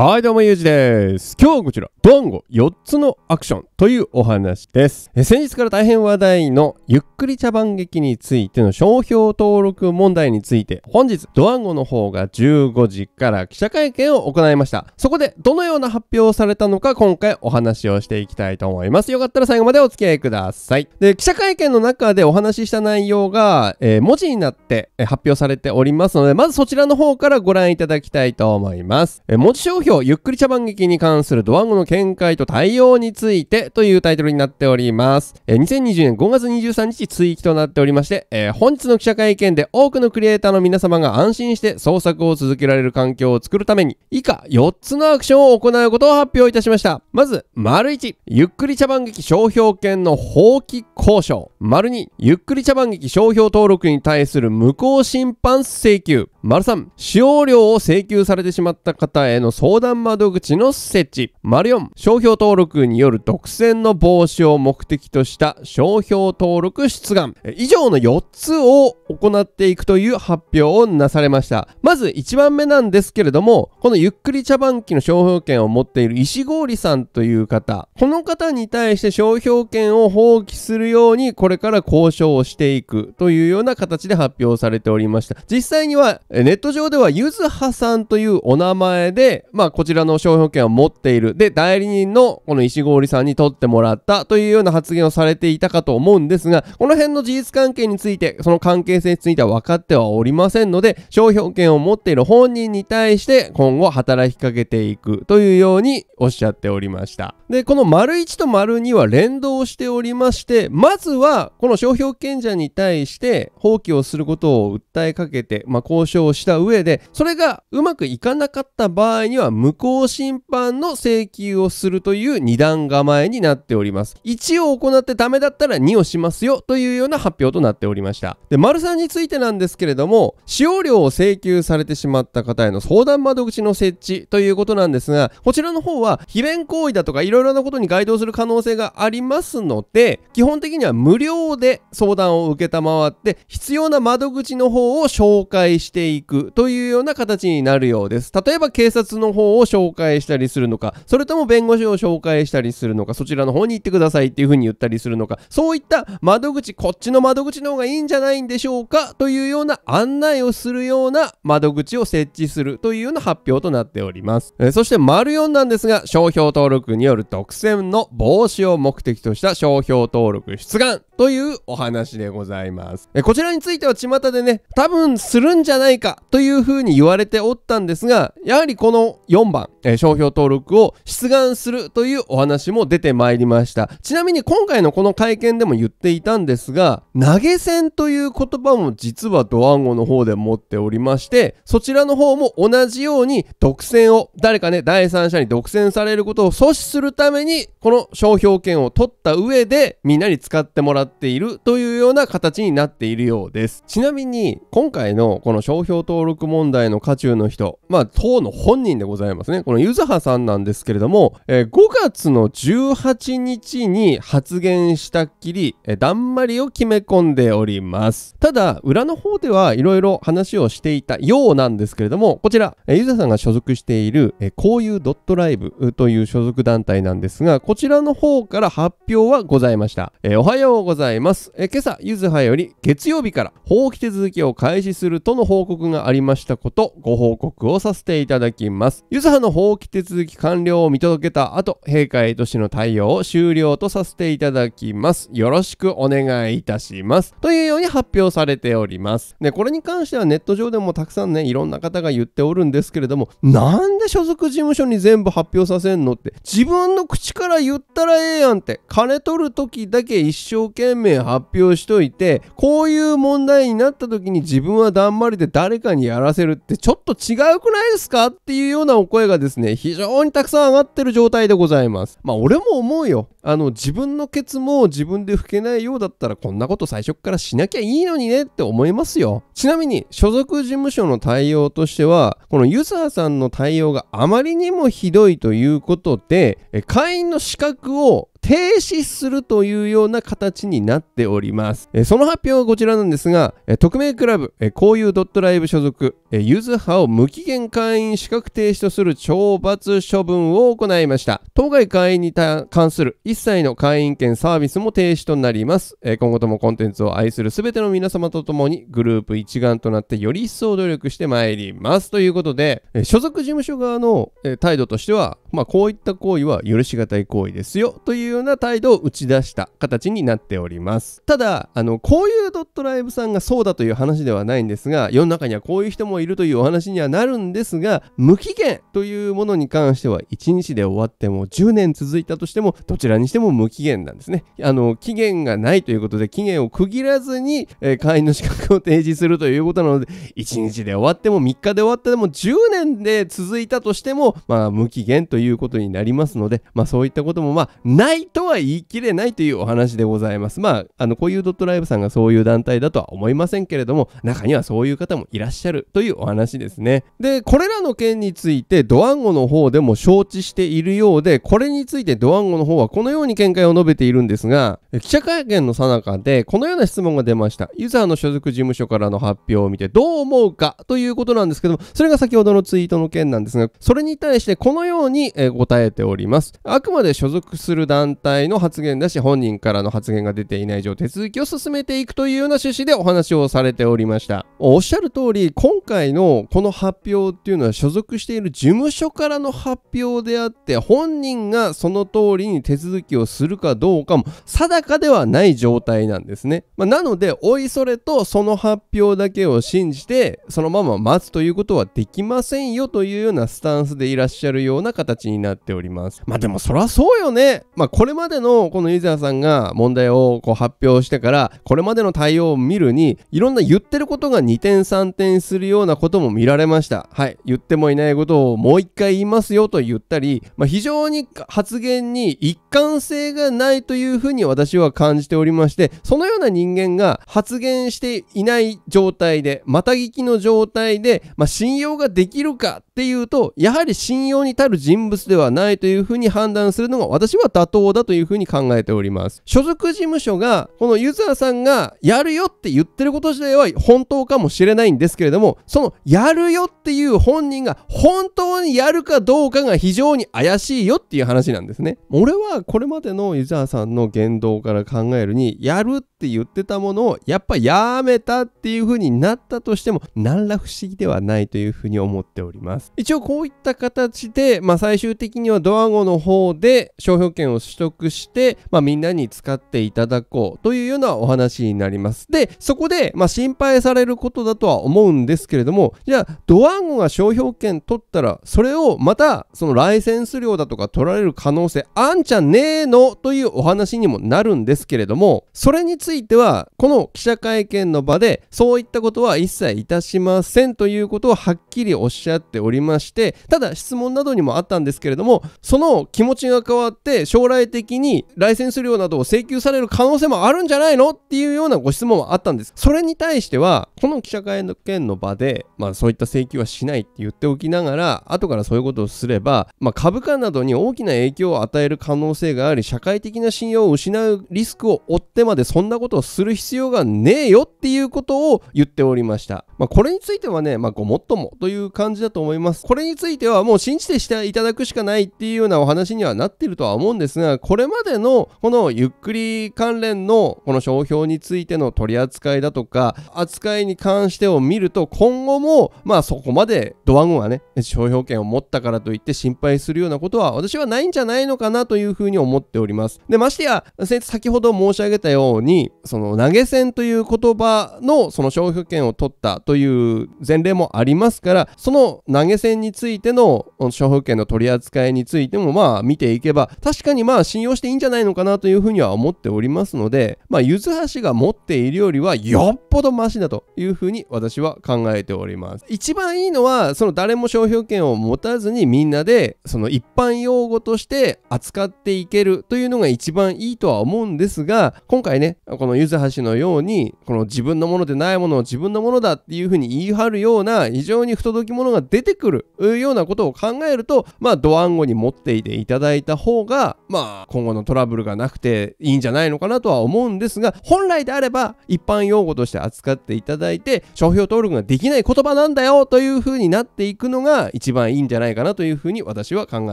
はい、どうも、ゆうじです。今日はこちら、ドワンゴ4つのアクションというお話です。え先日から大変話題のゆっくり茶番劇についての商標登録問題について、本日、ドワンゴの方が15時から記者会見を行いました。そこで、どのような発表をされたのか、今回お話をしていきたいと思います。よかったら最後までお付き合いください。で、記者会見の中でお話しした内容が、えー、文字になって発表されておりますので、まずそちらの方からご覧いただきたいと思います。え文字商標日、ゆっくり茶番劇に関するドワンゴの見解と対応についてというタイトルになっております。えー、2020年5月23日追記となっておりまして、えー、本日の記者会見で多くのクリエイターの皆様が安心して創作を続けられる環境を作るために、以下4つのアクションを行うことを発表いたしました。まず、丸1、ゆっくり茶番劇商標権の放棄交渉。丸2、ゆっくり茶番劇商標登録に対する無効審判請求。丸三、使用料を請求されてしまった方への相談窓口の設置。丸四、商標登録による独占の防止を目的とした商標登録出願。以上の4つを行っていくという発表をなされました。まず1番目なんですけれども、このゆっくり茶番機の商標権を持っている石郡さんという方、この方に対して商標権を放棄するようにこれから交渉をしていくというような形で発表されておりました。実際にはネット上ではゆずはさんというお名前で、まあ、こちらの商標権を持っている。で、代理人のこの石郡さんに取ってもらったというような発言をされていたかと思うんですが、この辺の事実関係について、その関係性については分かってはおりませんので、商標権を持っている本人に対して今後働きかけていくというようにおっしゃっておりました。で、この丸1と丸2は連動しておりまして、まずはこの商標権者に対して放棄をすることを訴えかけて、まあ、交渉証した上で、それがうまくいかなかった場合には、無効審判の請求をするという二段構えになっております。1を行ってダメだったら2をしますよというような発表となっておりました。で、丸さんについてなんですけれども、使用料を請求されてしまった方への相談窓口の設置ということなんですが、こちらの方は、非弁行為だとかいろいろなことに該当する可能性がありますので、基本的には無料で相談を承って、必要な窓口の方を紹介してていくというような形になるようです例えば警察の方を紹介したりするのかそれとも弁護士を紹介したりするのかそちらの方に行ってくださいっていうふうに言ったりするのかそういった窓口こっちの窓口の方がいいんじゃないんでしょうかというような案内をするような窓口を設置するというような発表となっております、えそして丸4なんですが商標登録による独占の防止を目的とした商標登録出願というお話でございます、えこちらについては巷でね多分するんじゃないかというふうに言われておったんですが、やはりこの4番、えー、商標登録を出願するというお話も出てまいりました。ちなみに今回のこの会見でも言っていたんですが、投げ銭という言葉も実はドワンゴの方で持っておりまして、そちらの方も同じように独占を、誰かね、第三者に独占されることを阻止するために、この商標権を取った上で、みんなに使ってもらっているというような形になっているようです。ちなみに、今回のこの商標票登録問題の渦中の人、まあ、党の本人でございますね。この湯沢さんなんですけれども、えー、5月の18日に発言したっきり、えー、だんまりを決め込んでおります。ただ、裏の方ではいろいろ話をしていたようなんですけれども、こちら、えー、湯沢さんが所属している、えー、こういうドットライブという所属団体なんですが、こちらの方から発表はございました。えー、おはようございます。えー、今朝、ゆずはより月曜日から法規手続きを開始するとの報告告がありましたことご報告をさせていただきます。ユズハの放棄手続き完了を見届けた後、閉会都市の対応を終了とさせていただきます。よろしくお願いいたします。というように発表されております。で、これに関してはネット上でもたくさんね、いろんな方が言っておるんですけれども、なんで所属事務所に全部発表させんのって、自分の口から言ったらええやんって、金取る時だけ一生懸命発表しといて、こういう問題になった時に自分はだんまりで誰誰かにやらせるってちょっと違うくないですかっていうようなお声がですね、非常にたくさん上がってる状態でございます。まあ俺も思うよ。あの自分のケツも自分で拭けないようだったらこんなこと最初からしなきゃいいのにねって思いますよ。ちなみに所属事務所の対応としては、このユザーさんの対応があまりにもひどいということで、会員の資格を停止するというような形になっております。えその発表はこちらなんですが、え匿名クラブ、えこういうドットライブ所属、えゆず派を無期限会員資格停止とする懲罰処分を行いました。当該会員に関する一切の会員権サービスも停止となります。え今後ともコンテンツを愛する全ての皆様と共にグループ一丸となってより一層努力してまいります。ということで、え所属事務所側の、え態度としては、まあ、こういった行為は許し難い行為ですよといういうような態度を打ち出した形になっておりますただあのこういうドットライブさんがそうだという話ではないんですが世の中にはこういう人もいるというお話にはなるんですが無期限というものに関しては1日で終わっても10年続いたとしてもどちらにしても無期限なんですねあの期限がないということで期限を区切らずに、えー、会員の資格を提示するということなので1日で終わっても3日で終わっても10年で続いたとしてもまあ無期限ということになりますのでまあそういったこともまあないないとは言い切れないというお話でございます。まあ、あの、こういうドットライブさんがそういう団体だとは思いませんけれども、中にはそういう方もいらっしゃるというお話ですね。で、これらの件について、ドワンゴの方でも承知しているようで、これについてドワンゴの方はこのように見解を述べているんですが、記者会見の最中で、このような質問が出ました。ユーザーの所属事務所からの発表を見てどう思うかということなんですけども、それが先ほどのツイートの件なんですが、それに対してこのように答えております。あくまで所属する団団体の発言だし、本人からの発言が出ていない状上、手続きを進めていくというような趣旨でお話をされておりました。おっしゃる通り、今回のこの発表っていうのは所属している事務所からの発表であって、本人がその通りに手続きをするかどうかも定かではない状態なんですね。まあ、なので、おいそれとその発表だけを信じて、そのまま待つということはできませんよというようなスタンスでいらっしゃるような形になっております。まあでもそらそうよね。まあこれまでのこのユーザーさんが問題をこう発表してからこれまでの対応を見るにいろんな言ってることが2点3点するようなことも見られましたはい言ってもいないことをもう一回言いますよと言ったり、まあ、非常に発言に一貫性がないというふうに私は感じておりましてそのような人間が発言していない状態でまた聞きの状態で、まあ、信用ができるかっていうとやはり信用に足る人物ではないというふうに判断するのが私は妥当法だというふうに考えております。所属事務所が、このユザーさんがやるよって言ってること自体は本当かもしれないんですけれども、そのやるよっていう本人が本当にやるかどうかが非常に怪しいよっていう話なんですね。俺はこれまでのユザーさんの言動から考えるに、やるって言ってたものをやっぱやめたっていうふうになったとしても、何ら不思議ではないというふうに思っております。一応こういった形で、まあ最終的にはドアゴの方で商標権を取得して、まあ、みんなに使っていただこうというようなお話になります。で、そこで、まあ、心配されることだとは思うんですけれども、じゃあ、ドワンゴが商標権取ったら、それをまた、そのライセンス料だとか取られる可能性あんちゃねえのというお話にもなるんですけれども、それについては、この記者会見の場で、そういったことは一切いたしませんということをはっきりおっしゃっておりまして、ただ質問などにもあったんですけれども、その気持ちが変わって、将来的にライセンス料などを請求される可能性もあるんじゃないのっていうようなご質問はあったんです。それに対しては、この記者会見の場で、まあそういった請求はしないって言っておきながら、後からそういうことをすれば、まあ株価などに大きな影響を与える可能性があり、社会的な信用を失うリスクを負ってまでそんなことをする必要がねえよっていうことを言っておりました。まあこれについてはね、まあごもっともという感じだと思います。これについてはもう信じてしていただくしかないっていうようなお話にはなってるとは思うんですが、これまでのこのゆっくり関連のこの商標についての取り扱いだとか扱いに関してを見ると今後もまあそこまでドワゴンがね商標権を持ったからといって心配するようなことは私はないんじゃないのかなというふうに思っておりますでましてや先ほど申し上げたようにその投げ銭という言葉のその商標権を取ったという前例もありますからその投げ銭についての商標権の取り扱いについてもまあ見ていけば確かにまあまあ信用していいんじゃないのかなというふうには思っておりますので、まあ、ゆずはしが持っているよりはよっぽどマシだというふうに私は考えております。一番いいのは、その誰も商標権を持たずにみんなで、その一般用語として扱っていけるというのが一番いいとは思うんですが、今回ね、このゆずはしのように、この自分のものでないものを自分のものだっていうふうに言い張るような、非常に不届き者が出てくるようなことを考えると、まあ、ドワンゴに持っていていただいた方が、まあ今後のトラブルがなくていいんじゃないのかなとは思うんですが本来であれば一般用語として扱っていただいて商標登録ができない言葉なんだよという風になっていくのが一番いいんじゃないかなという風に私は考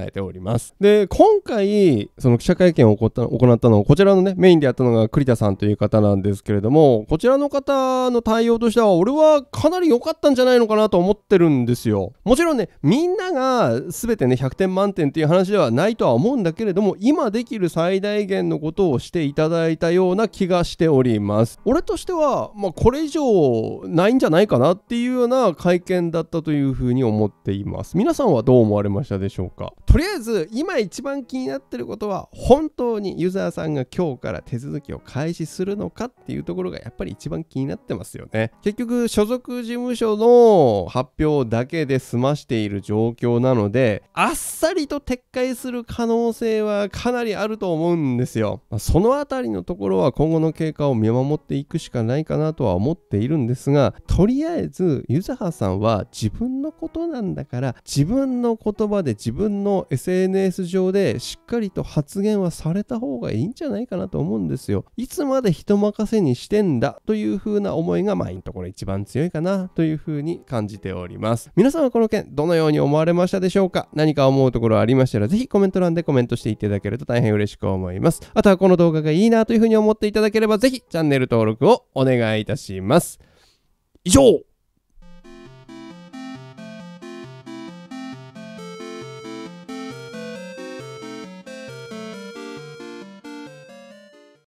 えておりますで今回その記者会見を行った行ったのこちらのねメインでやったのが栗田さんという方なんですけれどもこちらの方の対応としては俺はかなり良かったんじゃないのかなと思ってるんですよもちろんねみんなが全てね100点満点っていう話ではないとは思うんだけれども今今できる最大限のことをしていただいたような気がしております俺としては、まあ、これ以上ないんじゃないかなっていうような会見だったというふうに思っています皆さんはどう思われましたでしょうかとりあえず今一番気になってることは本当にユーザーさんが今日から手続きを開始するのかっていうところがやっぱり一番気になってますよね結局所属事務所の発表だけで済ましている状況なのであっさりと撤回する可能性はかななりあると思うんですよ。まあ、そのあたりのところは今後の経過を見守っていくしかないかなとは思っているんですが、とりあえず、ゆずはさんは自分のことなんだから、自分の言葉で自分の SNS 上でしっかりと発言はされた方がいいんじゃないかなと思うんですよ。いつまで人任せにしてんだという風な思いが、まあ、いいところ一番強いかなという風に感じております。皆さんはこの件、どのように思われましたでしょうか何か思うところありましたら、ぜひコメント欄でコメントしていただけるとと大変嬉しく思います。あとはこの動画がいいなというふうに思っていただければ、ぜひチャンネル登録をお願いいたします。以上